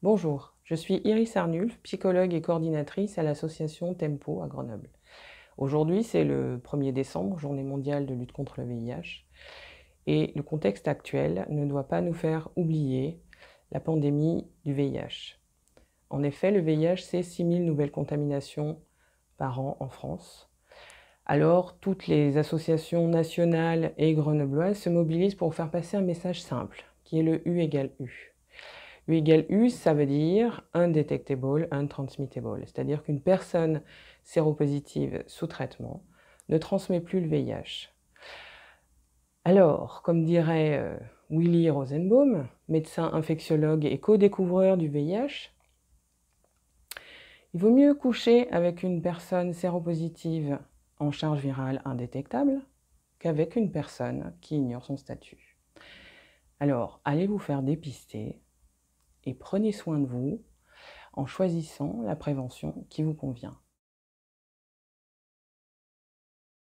Bonjour, je suis Iris Arnulf, psychologue et coordinatrice à l'association Tempo à Grenoble. Aujourd'hui, c'est le 1er décembre, journée mondiale de lutte contre le VIH, et le contexte actuel ne doit pas nous faire oublier la pandémie du VIH. En effet, le VIH, c'est 6000 nouvelles contaminations par an en France. Alors, toutes les associations nationales et grenobloises se mobilisent pour faire passer un message simple, qui est le U égale U. U égale U, ça veut dire undetectable, untransmittable. C'est-à-dire qu'une personne séropositive sous traitement ne transmet plus le VIH. Alors, comme dirait euh, Willy Rosenbaum, médecin infectiologue et co-découvreur du VIH, il vaut mieux coucher avec une personne séropositive en charge virale indétectable qu'avec une personne qui ignore son statut. Alors, allez vous faire dépister, et prenez soin de vous en choisissant la prévention qui vous convient.